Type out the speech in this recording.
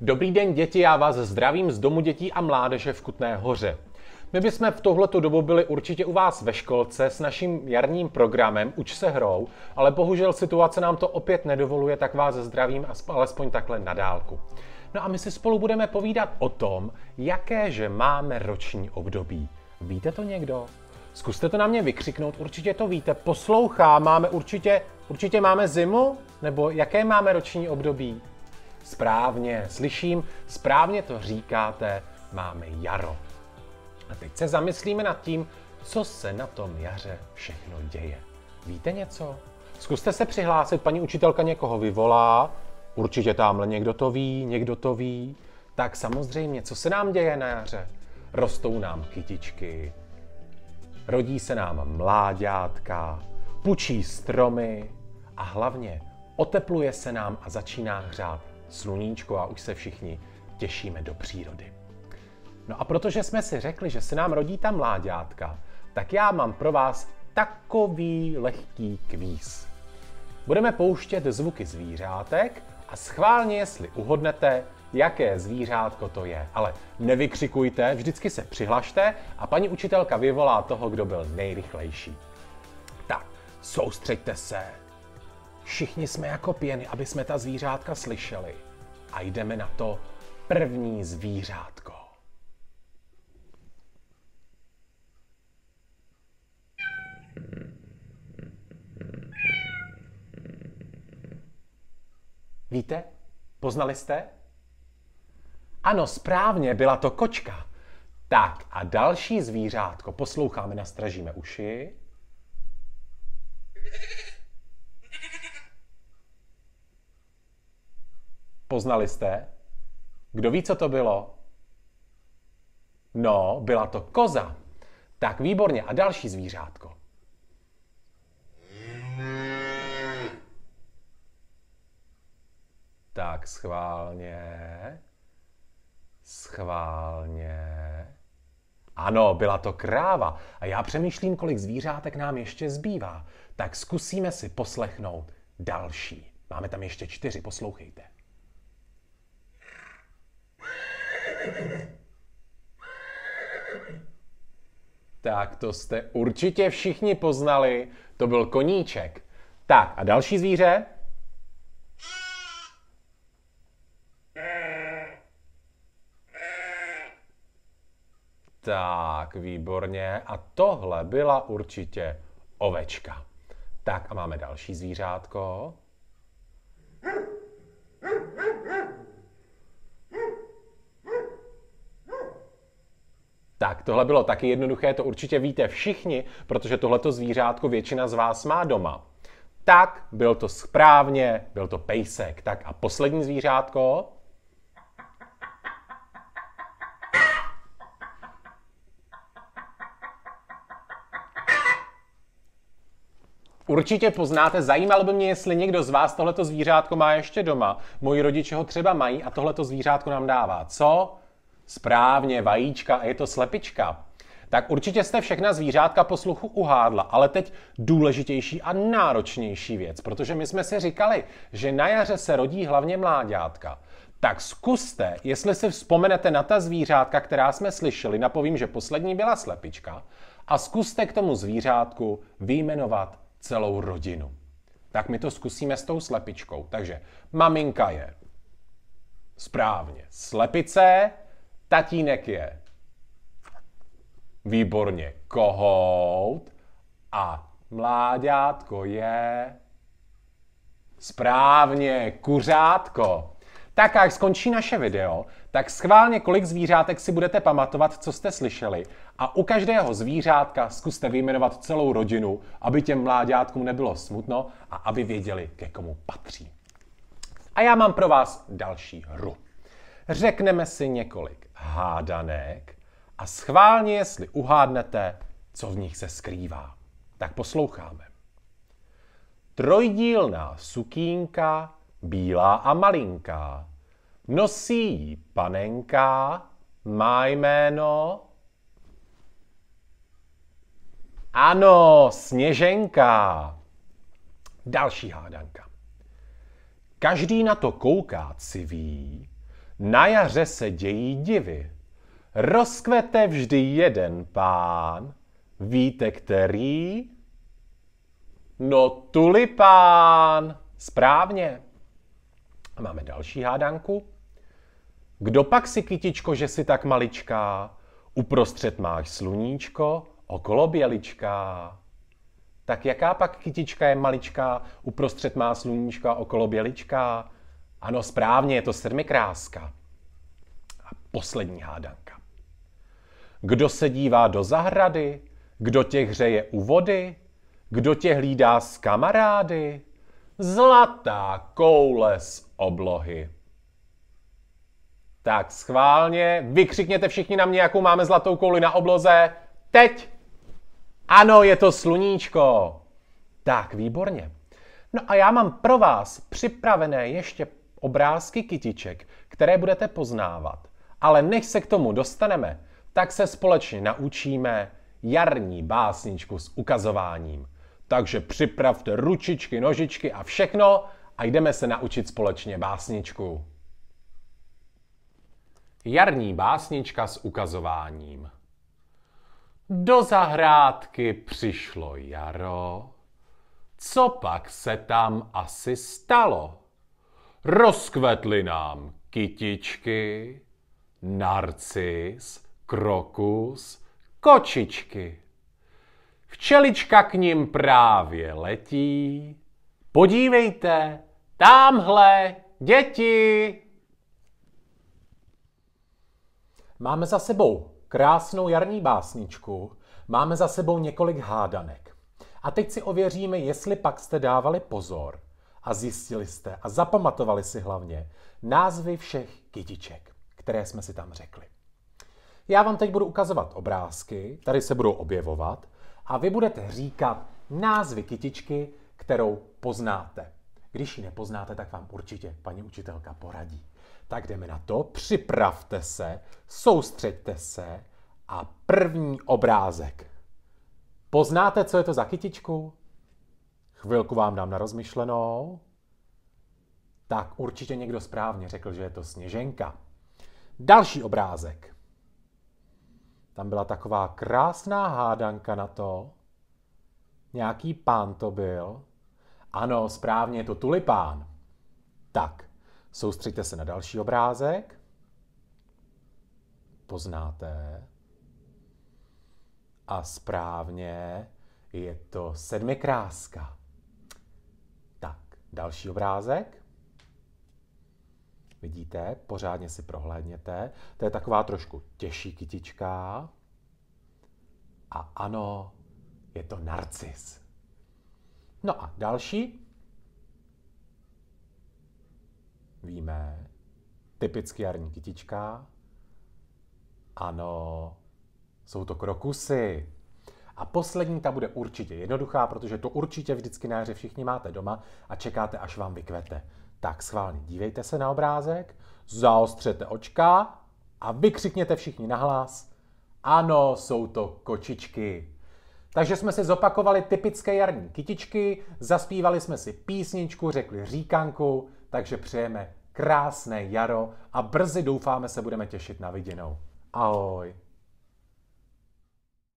Dobrý den děti, já vás zdravím z Domu dětí a mládeže v Kutné hoře. My bychom v tohleto dobu byli určitě u vás ve školce s naším jarním programem Uč se hrou, ale bohužel situace nám to opět nedovoluje, tak vás zdravím alespoň takhle na dálku. No a my si spolu budeme povídat o tom, jakéže máme roční období. Víte to někdo? Zkuste to na mě vykřiknout, určitě to víte. Poslouchá, máme určitě, určitě máme zimu? Nebo jaké máme roční období? Správně, slyším, správně to říkáte, máme jaro. A teď se zamyslíme nad tím, co se na tom jaře všechno děje. Víte něco? Zkuste se přihlásit, paní učitelka někoho vyvolá, určitě tamhle někdo to ví, někdo to ví. Tak samozřejmě, co se nám děje na jaře? Rostou nám kytičky, rodí se nám mláďátka, pučí stromy a hlavně otepluje se nám a začíná hřát sluníčko a už se všichni těšíme do přírody. No a protože jsme si řekli, že se nám rodí ta mláďátka, tak já mám pro vás takový lehký kvíz. Budeme pouštět zvuky zvířátek a schválně, jestli uhodnete, jaké zvířátko to je. Ale nevykřikujte, vždycky se přihlašte a paní učitelka vyvolá toho, kdo byl nejrychlejší. Tak, soustřeďte se, Všichni jsme jako pěny, aby jsme ta zvířátka slyšeli. A jdeme na to první zvířátko. Víte? Poznali jste? Ano, správně, byla to kočka. Tak a další zvířátko posloucháme, nastražíme uši. poznali jste? Kdo ví, co to bylo? No, byla to koza. Tak výborně. A další zvířátko. Tak schválně. Schválně. Ano, byla to kráva. A já přemýšlím, kolik zvířátek nám ještě zbývá. Tak zkusíme si poslechnout další. Máme tam ještě čtyři, poslouchejte. Tak to jste určitě všichni poznali, to byl koníček. Tak a další zvíře? Tak, výborně. A tohle byla určitě ovečka. Tak a máme další zvířátko. Tak, tohle bylo taky jednoduché, to určitě víte všichni, protože tohleto zvířátko většina z vás má doma. Tak, byl to správně, byl to pejsek. Tak a poslední zvířátko? Určitě poznáte, zajímalo by mě, jestli někdo z vás tohleto zvířátko má ještě doma. Moji rodiče ho třeba mají a tohleto zvířátko nám dává. Co? Správně, vajíčka, je to slepička. Tak určitě jste všechna zvířátka po sluchu uhádla, ale teď důležitější a náročnější věc, protože my jsme si říkali, že na jaře se rodí hlavně mláďátka. Tak zkuste, jestli si vzpomenete na ta zvířátka, která jsme slyšeli, napovím, že poslední byla slepička, a zkuste k tomu zvířátku vyjmenovat celou rodinu. Tak my to zkusíme s tou slepičkou. Takže maminka je správně slepice, Tatínek je. Výborně. Kohout. A mláďátko je... Správně, kuřátko. Tak a jak skončí naše video, tak schválně kolik zvířátek si budete pamatovat, co jste slyšeli. A u každého zvířátka zkuste vyjmenovat celou rodinu, aby těm mláďátkům nebylo smutno a aby věděli, ke komu patří. A já mám pro vás další hru. Řekneme si několik hádanek a schválně, jestli uhádnete, co v nich se skrývá. Tak posloucháme. Trojdílná sukínka, bílá a malinká, nosí ji panenka, má jméno... Ano, Sněženka. Další hádanka. Každý na to kouká civí, na jaře se dějí divy. Rozkvete vždy jeden pán. Víte, který? No tulipán. Správně. A máme další hádanku. Kdo pak si, kytičko, že si tak maličká? Uprostřed máš sluníčko, okolo bělička. Tak jaká pak kytička je maličká, uprostřed má sluníčka, okolo bělička? Ano, správně, je to sedmikráska. A poslední hádanka. Kdo se dívá do zahrady? Kdo těch hřeje u vody? Kdo tě hlídá s kamarády? Zlatá koule z oblohy. Tak schválně, vykřikněte všichni na mě, jakou máme zlatou kouli na obloze. Teď! Ano, je to sluníčko. Tak, výborně. No a já mám pro vás připravené ještě obrázky kytiček, které budete poznávat. Ale než se k tomu dostaneme, tak se společně naučíme jarní básničku s ukazováním. Takže připravte ručičky, nožičky a všechno a jdeme se naučit společně básničku. Jarní básnička s ukazováním. Do zahrádky přišlo jaro, co pak se tam asi stalo? Rozkvetly nám kytičky, narcis, krokus, kočičky. Včelička k ním právě letí. Podívejte, tamhle děti! Máme za sebou krásnou jarní básničku, máme za sebou několik hádanek. A teď si ověříme, jestli pak jste dávali pozor – a zjistili jste a zapamatovali si hlavně názvy všech kytiček, které jsme si tam řekli. Já vám teď budu ukazovat obrázky, tady se budou objevovat a vy budete říkat názvy kytičky, kterou poznáte. Když ji nepoznáte, tak vám určitě paní učitelka poradí. Tak jdeme na to, připravte se, soustřeďte se a první obrázek. Poznáte, co je to za kytičku? Chvilku vám dám na rozmyšlenou. Tak určitě někdo správně řekl, že je to sněženka. Další obrázek. Tam byla taková krásná hádanka na to. Nějaký pán to byl. Ano, správně, je to tulipán. Tak, soustřeďte se na další obrázek. Poznáte. A správně je to sedmikráska. Další obrázek. Vidíte, pořádně si prohlédněte. To je taková trošku těžší kytička. A ano, je to narcis. No a další. Víme, typicky jarní kytička. Ano, jsou to krokusy. A poslední ta bude určitě jednoduchá, protože to určitě vždycky na jaře všichni máte doma a čekáte, až vám vykvete. Tak schválně dívejte se na obrázek, zaostřete očka a vykřikněte všichni nahlas. Ano, jsou to kočičky. Takže jsme si zopakovali typické jarní kytičky, zaspívali jsme si písničku, řekli říkanku, takže přejeme krásné jaro a brzy doufáme se budeme těšit na viděnou. Ahoj.